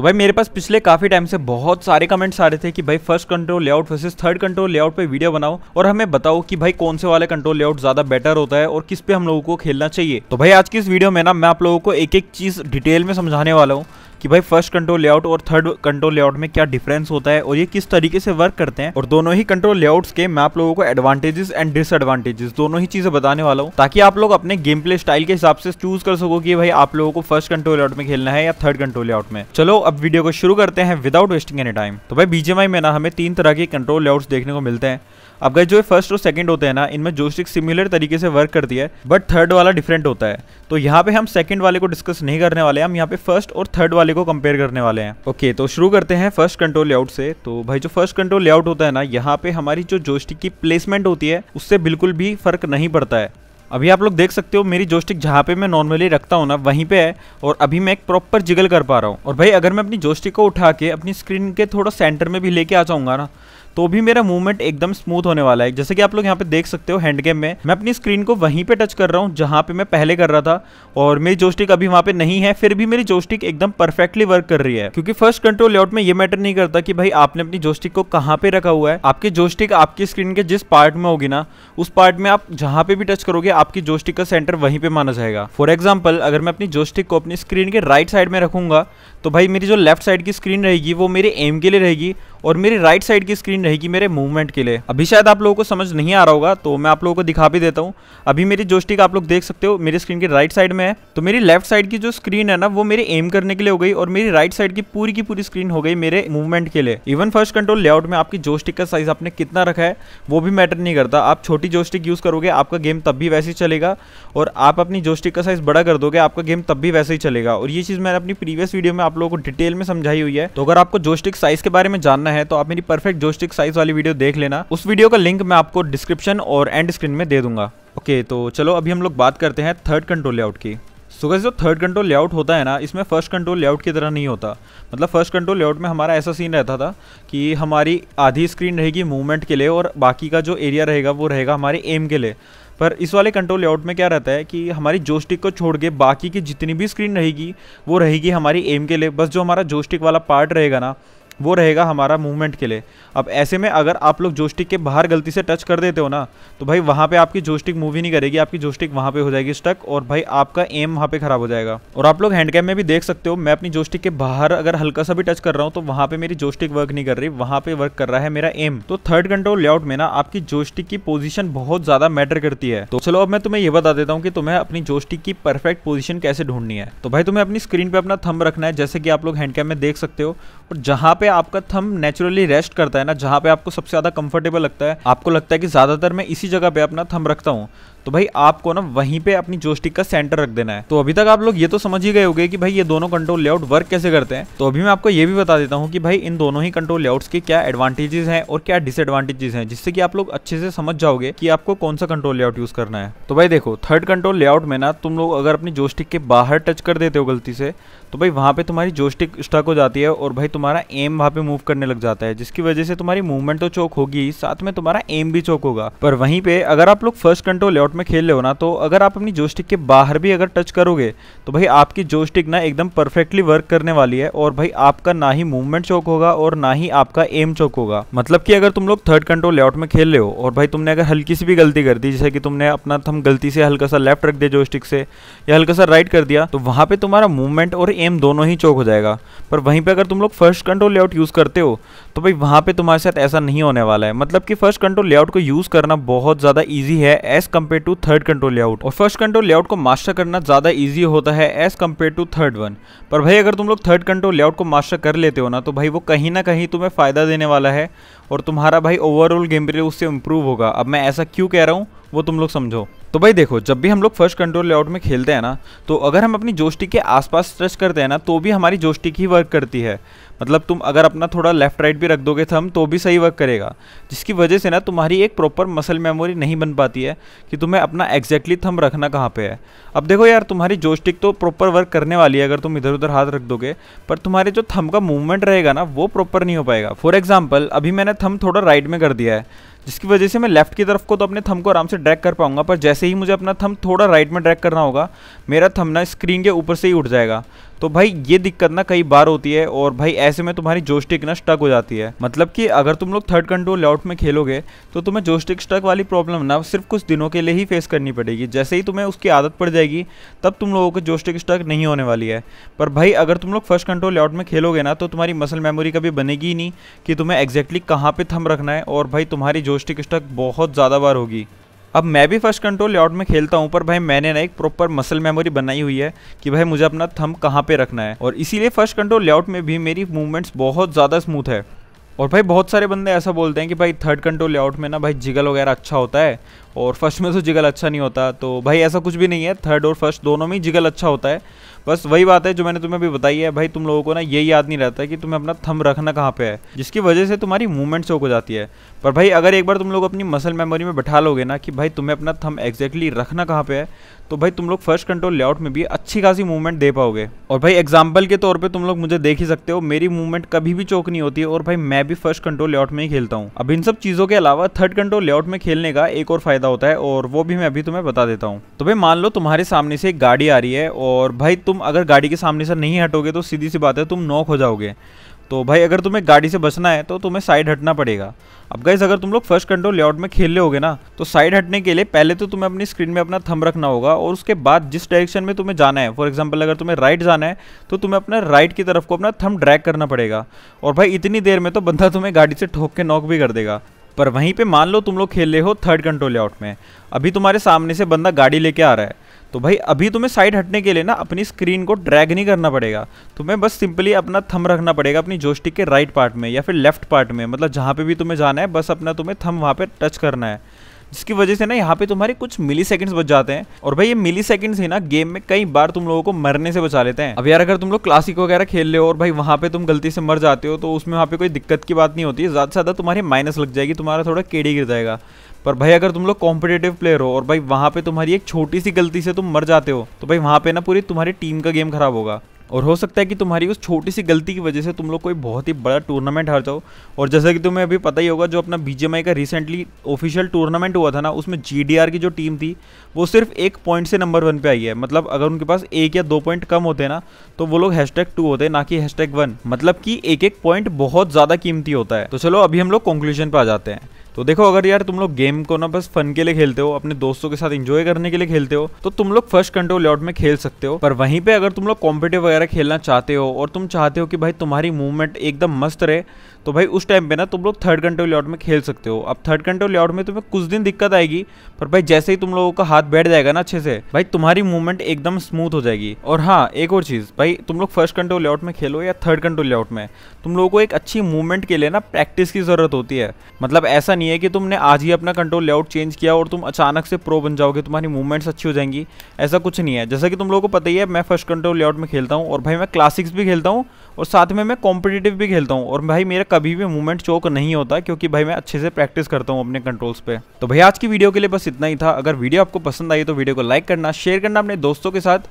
तो भाई मेरे पास पिछले काफ़ी टाइम से बहुत सारे कमेंट्स आ रहे थे कि भाई first control layout versus third control layout पे वीडियो बनाओ और हमें बताओ कि भाई कौन से वाले कंट्रोल लेआउट ज़्यादा बेटर होता है और किस पे हम लोगों को खेलना चाहिए तो भाई आज की इस वीडियो में ना मैं आप लोगों को एक एक चीज़ डिटेल में समझाने वाला हूँ कि भाई फर्स्ट कंट्रोल लेआउट और थर्ड कंट्रोल लेआउट में क्या डिफरेंस होता है और ये किस तरीके से वर्क करते हैं और दोनों ही कंट्रोल लेआउट के मैं आप लोगों को एडवांटेजेस एंड डिसएडवांटेजेस दोनों ही चीजें बताने वाला हूँ ताकि आप लोग अपने गेम प्ले स्टाइल के हिसाब से चूज कर सको कि भाई आप लोगों को फर्स्ट कंट्रोल लेआउट में खेलना है या थर्ड कंट्रोल लेआउट में चलो अब वीडियो को शुरू करते हैं विदाउट वेस्टिंग एनी टाइम तो भाई बीजेमआई में ना हमें तीन तरह के कंट्रोल लेआउट देखने को मिलते हैं अब गए जो फर्स्ट और सेकंड होते हैं ना इनमें जोस्टिक सिमिलर तरीके से वर्क करती है बट थर्ड वाला डिफरेंट होता है तो यहाँ पे हम सेकंड वाले को डिस्कस नहीं करने वाले हम यहाँ पे फर्स्ट और थर्ड वाले वाले को कंपेयर करने वाले हैं ओके तो शुरू करते हैं फर्स्ट कंट्रोल लेआउट से तो भाई जो फर्स्ट कंट्रोल लेआउट होता है ना यहाँ पे हमारी जो जोस्टिक की प्लेसमेंट होती है उससे बिल्कुल भी फर्क नहीं पड़ता है अभी आप लोग देख सकते हो मेरी जोस्टिक जहाँ पे मैं नॉर्मली रखता हूँ ना वहीं पे है और अभी मैं एक प्रॉपर जिगल कर पा रहा हूँ और भाई अगर मैं अपनी जोस्टिक को उठा के अपनी स्क्रीन के थोड़ा सेंटर में भी लेके आ जाऊँगा ना तो भी मेरा मूवमेंट एकदम स्मूथ होने वाला है जैसे कि आप लोग यहाँ पे देख सकते हो हैंड गेम में मैं अपनी स्क्रीन को वहीं पे टच कर रहा हूँ जहाँ पे मैं पहले कर रहा था और मेरी जोस्टिक अभी वहाँ पे नहीं है फिर भी मेरी जोस्टिक एकदम परफेक्टली वर्क कर रही है क्योंकि फर्स्ट कंट्रोल लेआउट में ये मैटर नहीं करता कि भाई आपने अपनी जोस्टिक को कहाँ पे रखा हुआ है आपकी जोस्टिक आपकी स्क्रीन के जिस पार्ट में होगी ना उस पार्ट में आप जहाँ पे भी टच करोगे आपकी जोस्टिक का सेंटर वहीं पे माना जाएगा फॉर एग्जाम्पल अगर मैं अपनी जोस्टिक को अपनी स्क्रीन के राइट साइड में रखूंगा तो भाई मेरी जो लेफ्ट साइड की स्क्रीन रहेगी वो मेरे एम के लिए रहेगी और मेरी राइट साइड की स्क्रीन स्क्रीन रहेगी मेरे मूवमेंट के लिए अभी शायद आप लोगों को समझ नहीं आ रहा होगा तो मैं आप लोगों को दिखा भी देता हूँ अभी मेरी जो स्टिक आप लोग देख सकते हो मेरी स्क्रीन के राइट साइड में है तो मेरी लेफ्ट साइड की जो स्क्रीन है ना वो मेरे एम करने के लिए हो गई और मेरी राइट साइड की पूरी की पूरी स्क्रीन हो गई मेरे मूवमेंट के लिए इवन फर्स्ट कंट्रोल लेआउट में आपकी जो का साइज आपने कितना रखा है वो भी मैटर नहीं करता आप छोटी जो यूज़ करोगे आपका गेम तब भी वैसे ही चलेगा और आप अपनी जो का साइज बड़ा कर दोगे आपका गेम तब भी वैसे ही चलेगा और ये चीज़ मैंने अपनी प्रीवियस वीडियो में आप लोगों को डिटेल में समझाई हुई है तो अगर आपको जोस्टिक साइज के बारे में जानना है तो आप मेरी परफेक्ट जोस्टिक बेसिक साइज वाली वीडियो देख लेना उस वीडियो का लिंक मैं आपको डिस्क्रिप्शन और एंड स्क्रीन में दे दूंगा ओके तो चलो अभी हम लोग बात करते हैं थर्ड कंट्रोल लेआउट की सो जो थर्ड कंट्रोल लेआउट होता है ना इसमें फर्स्ट कंट्रोल लेआउट की तरह नहीं होता मतलब फर्स्ट कंट्रोल लेआउट में हमारा ऐसा सीन रहता था कि हमारी आधी स्क्रीन रहेगी मूवमेंट के लिए और बाकी का जो एरिया रहेगा वो रहेगा हमारे एम के लिए पर इस वाले कंट्रोल लेआउट में क्या रहता है कि हमारी जोस्टिक को छोड़ के बाकी की जितनी भी स्क्रीन रहेगी वो रहेगी हमारी एम के लिए बस जो हमारा जोस्टिक वाला पार्ट रहेगा ना वो रहेगा हमारा मूवमेंट के लिए अब ऐसे में अगर आप लोग जोस्टिक के बाहर गलती से टच कर देते हो ना तो भाई वहाँ पे आपकी जोस्टिक मूव ही नहीं करेगी आपकी जोस्टिक वहाँ पे हो जाएगी स्टक और भाई आपका एम वहाँ पे खराब हो जाएगा और आप लोग हैंड में भी देख सकते हो मैं अपनी जोस्टिक के बाहर अगर हल्का सा भी टच कर रहा हूँ तो वहाँ पर मेरी जोस्टिक वर्क नहीं कर रही वहाँ पर वर्क कर रहा है मेरा एम तो थर्ड कंट्रोल लेआउट में ना आपकी जोस्टिक की पोजिशन बहुत ज़्यादा मैटर करती है तो चलो अब मैं तुम्हें यह बता देता हूँ कि तुम्हें अपनी जोस्टिक की परफेक्ट पोजिशन कैसे ढूंढनी है तो भाई तुम्हें अपनी स्क्रीन पर अपना थम रखना है जैसे कि आप लोग हैंड में देख सकते हो और जहाँ पे आपका थम नेचुरली रेस्ट करता है ना जहाँ पे आपको सबसे ज़्यादा कंफर्टेबल लगता है आपको लगता है कि ज़्यादातर मैं इसी जगह पे अपना थम रखता हूँ तो भाई आपको ना वहीं पे अपनी जोस्टिक का सेंटर रख देना है तो अभी तक आप लोग ये तो समझ ही गए होंगे कि भाई ये दोनों कंट्रोल लेआउट वर्क कैसे करते हैं तो अभी मैं आपको ये भी बता देता हूँ कि भाई इन दोनों ही कंट्रोल लेआउट्स के क्या एडवांटेजेस हैं और क्या डिसएडवांटेजेस हैं जिससे कि आप लोग अच्छे से समझ जाओगे कि आपको कौन सा कंट्रोल लेआउट यूज करना है तो भाई देखो थर्ड कंट्रोल लेआउट में ना तुम लोग अगर अपनी जोस्टिक के बाहर टच कर देते हो गलती से तो भाई वहाँ पे तुम्हारी जोस्टिक स्टक हो जाती है और भाई तुम्हारा एम वहाँ पे मूव करने लग जाता है जिसकी वजह से तुम्हारी मूवमेंट तो चौक होगी साथ में तुम्हारा एम भी चौक होगा पर वहीं पे अगर आप लोग फर्स्ट कंट्रोल लेआउट शॉट में खेल रहे हो ना तो अगर आप अपनी जोस्टिक के बाहर भी अगर टच करोगे तो भाई आपकी जोस्टिक ना एकदम परफेक्टली वर्क करने वाली है और भाई आपका ना ही मूवमेंट चौक होगा और ना ही आपका एम चौक होगा मतलब कि अगर तुम लोग थर्ड कंट्रोल लेआउट में खेल रहे हो और भाई तुमने अगर हल्की सी भी गलती कर दी जैसे कि तुमने अपना थम गलती से हल्का सा लेफ्ट रख दिया जोस्टिक से या हल्का सा राइट कर दिया तो वहाँ पर तुम्हारा मूवमेंट और एम दोनों ही चौक हो जाएगा पर वहीं पर अगर तुम लोग फर्स्ट कंट्रोल लेआउट यूज़ करते हो तो भाई वहाँ पे तुम्हारे साथ ऐसा नहीं होने वाला है मतलब कि फर्स्ट कंट्रोल लेआउट को यूज़ करना बहुत ज़्यादा ईजी है as compare to third control layout और फर्स्ट कंट्रोल लेआउट को मास्टर करना ज़्यादा ईजी होता है as compare to third one पर भाई अगर तुम लोग थर्ड कंट्रोल लेआउट को मास्टर कर लेते हो ना तो भाई वो कहीं ना कहीं तुम्हें फ़ायदा देने वाला है और तुम्हारा भाई ओवरऑल गेम प्ले उससे इम्प्रूव होगा अब मैं ऐसा क्यों कह रहा हूँ वो तुम लोग समझो तो भाई देखो जब भी हम लोग फर्स्ट कंट्रोल लेआउट में खेलते हैं ना तो अगर हम अपनी जोस्टिक के आसपास स्ट्रेच करते हैं ना तो भी हमारी जोस्टिक ही वर्क करती है मतलब तुम अगर अपना थोड़ा लेफ्ट राइट भी रख दोगे थम तो भी सही वर्क करेगा जिसकी वजह से ना तुम्हारी एक प्रॉपर मसल मेमोरी नहीं बन पाती है कि तुम्हें अपना एग्जैक्टली थम रखना कहाँ पर है अब देखो यार तुम्हारी जोस्टिक तो प्रॉपर वर्क करने वाली है अगर तुम इधर उधर हाथ रख दोगे पर तुम्हारे जो थम का मूवमेंट रहेगा ना वो प्रॉपर नहीं हो पाएगा फॉर एग्जाम्पल अभी मैंने थम थोड़ा राइट में कर दिया है जिसकी वजह से मैं लेफ्ट की तरफ को तो अपने थम को आराम से ड्रैग कर पाऊंगा पर जैसे जैसे ही मुझे अपना थम थोड़ा राइट में ड्रैग करना होगा मेरा थम ना स्क्रीन के ऊपर से ही उठ जाएगा तो भाई ये दिक्कत ना कई बार होती है और भाई ऐसे में तुम्हारी जोस्टिक ना स्टक हो जाती है मतलब कि अगर तुम लोग थर्ड कंट्रोल लेआउट में खेलोगे तो तुम्हें जोस्टिक स्टक वाली प्रॉब्लम ना सिर्फ कुछ दिनों के लिए ही फेस करनी पड़ेगी जैसे ही तुम्हें उसकी आदत पड़ जाएगी तब तुम लोगों को जोस्टिक स्टक नहीं होने वाली है पर भाई अगर तुम लोग फर्स्ट कंट्रोल लेआउट में खेलोगे ना तो तुम्हारी मसल मेमोरी कभी बनेगी ही नहीं कि तुम्हें एग्जैक्टली कहाँ पर थम रखना है और भाई तुम्हारी जोस्टिक स्टक बहुत ज़्यादा बार होगी अब मैं भी फर्स्ट कंट्रोल लेआउट में खेलता हूँ पर भाई मैंने ना एक प्रॉपर मसल मेमोरी बनाई हुई है कि भाई मुझे अपना थम कहाँ पे रखना है और इसीलिए फर्स्ट कंट्रोल लेआउट में भी मेरी मूवमेंट्स बहुत ज़्यादा स्मूथ है और भाई बहुत सारे बंदे ऐसा बोलते हैं कि भाई थर्ड कंट्रोल लेआउट में ना भाई जिगल वगैरह अच्छा होता है और फर्स्ट में तो जिगल अच्छा नहीं होता तो भाई ऐसा कुछ भी नहीं है थर्ड और फर्स्ट दोनों में ही जिगल अच्छा होता है बस वही बात है जो मैंने तुम्हें भी बताई है भाई तुम लोगों को ना ये याद नहीं रहता कि तुम्हें अपना थम रखना कहाँ पे है जिसकी वजह से तुम्हारी मूवमेंट चौक हो जाती है पर भाई अगर एक बार तुम लोग अपनी मसल मेमोरी में बैठा लोगे ना कि भाई तुम्हें अपना थम एक्जैक्टली रखना कहाँ पे है तो भाई तुम लोग फर्स्ट कंट्रोल लेआउट में भी अच्छी खासी मूवमेंट दे पाओगे और भाई एग्जाम्पल के तौर पर तुम लोग मुझे देख ही सकते हो मेरी मूवमेंट कभी भी चौक नहीं होती है और भाई मैं भी फर्स्ट कंट्रोल लेआउट में ही खेलता हूँ अब इन सब चीज़ों के अलावा थर्ड कंट्रोल लेआउट में खेलने का एक और फायदा होता है और वो भी मैं अभी तुम्हें बता देता हूँ तो भाई मान लो तुम्हारे सामने से एक गाड़ी आ रही है और भाई तुम अगर गाड़ी के सामने से नहीं हटोगे तो सीधी सी बात है तुम नॉक हो जाओगे तो भाई अगर तुम्हें गाड़ी से बचना है तो तुम्हें साइड हटना पड़ेगा अब गाइज अगर तुम लोग फर्स्ट कंट्रोल लेआउट में खेल रहे होगे ना तो साइड हटने के लिए पहले तो तुम्हें अपनी स्क्रीन में अपना थंब रखना होगा और उसके बाद जिस डायरेक्शन में तुम्हें जाना है फॉर एग्जाम्पल अगर तुम्हें राइट जाना है तो तुम्हें अपने राइट की तरफ को अपना थम ड्रैक करना पड़ेगा और भाई इतनी देर में तो बंदा तुम्हें गाड़ी से ठोक के नॉक भी कर देगा पर वहीं पर मान लो तुम लोग खेल रहे हो थर्ड कंट्रोल लेआउट में अभी तुम्हारे सामने से बंदा गाड़ी लेके आ रहा है तो भाई अभी तुम्हें साइड हटने के लिए ना अपनी स्क्रीन को ड्रैग नहीं करना पड़ेगा तुम्हें बस सिंपली अपना थम रखना पड़ेगा अपनी जोस्टिक के राइट पार्ट में या फिर लेफ्ट पार्ट में मतलब जहाँ पे भी तुम्हें जाना है बस अपना तुम्हें थम वहाँ पे टच करना है जिसकी वजह से ना यहाँ पे तुम्हारे कुछ मिली सेकेंड्स बच जाते हैं और भाई ये मिली सेकेंड्स ही ना गेम में कई बार तुम लोगों को मरने से बचा लेते हैं अब यार अगर तुम लोग क्लासिक वगैरह खेल रहे हो और भाई वहाँ पे तुम गलती से मर जाते हो तो उसमें वहाँ पे कोई दिक्कत की बात नहीं होती है ज़्यादा से ज़्यादा तुम्हारी माइनस लग जाएगी तुम्हारा थोड़ा केड़ी गिर जाएगा पर भाई अगर तुम लोग कॉम्पिटेटिव प्लेयर हो और भाई वहाँ पे तुम्हारी एक छोटी सी गलती से तुम मर जाते हो तो भाई वहाँ पे ना पूरी तुम्हारी टीम का गेम खराब होगा और हो सकता है कि तुम्हारी उस छोटी सी गलती की वजह से तुम लोग कोई बहुत ही बड़ा टूर्नामेंट हार जाओ और जैसा कि तुम्हें अभी पता ही होगा जो अपना बीजेमआई का रिसेंटली ऑफिशियल टूर्नामेंट हुआ था ना उसमें जीडीआर की जो टीम थी वो सिर्फ एक पॉइंट से नंबर वन पे आई है मतलब अगर उनके पास एक या दो पॉइंट कम होते ना तो वो लोग हैश टू होते ना कि हैश वन मतलब कि एक एक पॉइंट बहुत ज़्यादा कीमती होता है तो चलो अभी हम लोग कंक्लूजन पर आ जाते हैं तो देखो अगर यार तुम लोग गेम को ना बस फन के लिए खेलते हो अपने दोस्तों के साथ इंजॉय करने के लिए खेलते हो तो तुम लोग फर्स्ट कंट्रोल लेआउट में खेल सकते हो पर वहीं पे अगर तुम लोग कॉम्पिटिव वगैरह खेलना चाहते हो और तुम चाहते हो कि भाई तुम्हारी मूवमेंट एकदम मस्त रहे तो भाई उस टाइम पे ना तुम लोग थर्ड कंट्रोल लेआउट में खेल सकते हो अब थर्ड कंट्रोल लेआउट में तुम्हें कुछ दिन दिक्कत आएगी पर भाई जैसे ही तुम लोगों का हाथ बैठ जाएगा ना अच्छे से भाई तुम्हारी मूवमेंट एकदम स्मूथ हो जाएगी और हाँ एक और चीज़ भाई तुम लोग फर्स्ट कंट्रोल लेआउट में खेलो या थर्ड कंट्रोल लेआउट में तुम लोगों को एक अच्छी मूवमेंट के लिए ना प्रैक्टिस की ज़रूरत होती है मतलब ऐसा नहीं है कि तुमने आज ही अपना कंट्रोल लेआउट चेंज किया और तुम अचानक से प्रो बन जाओगे तुम्हारी मूवमेंट्स अच्छी हो जाएंगी ऐसा कुछ नहीं है जैसा कि तुम लोगों को पता ही है मैं फर्स्ट कंट्रोल लेआउट में खेलता हूँ और भाई मैं क्लासिक्स भी खेलता हूँ और साथ में मैं कॉम्पिटिटिव भी खेलता हूँ और भाई मेरा कभी भी मूवमेंट चौक नहीं होता क्योंकि भाई मैं अच्छे से प्रैक्टिस करता हूँ अपने कंट्रोल्स पर तो भाई आज की वीडियो के लिए बस इतना ही था अगर वीडियो आपको पसंद आई तो वीडियो को लाइक करना शेयर करना अपने दोस्तों के साथ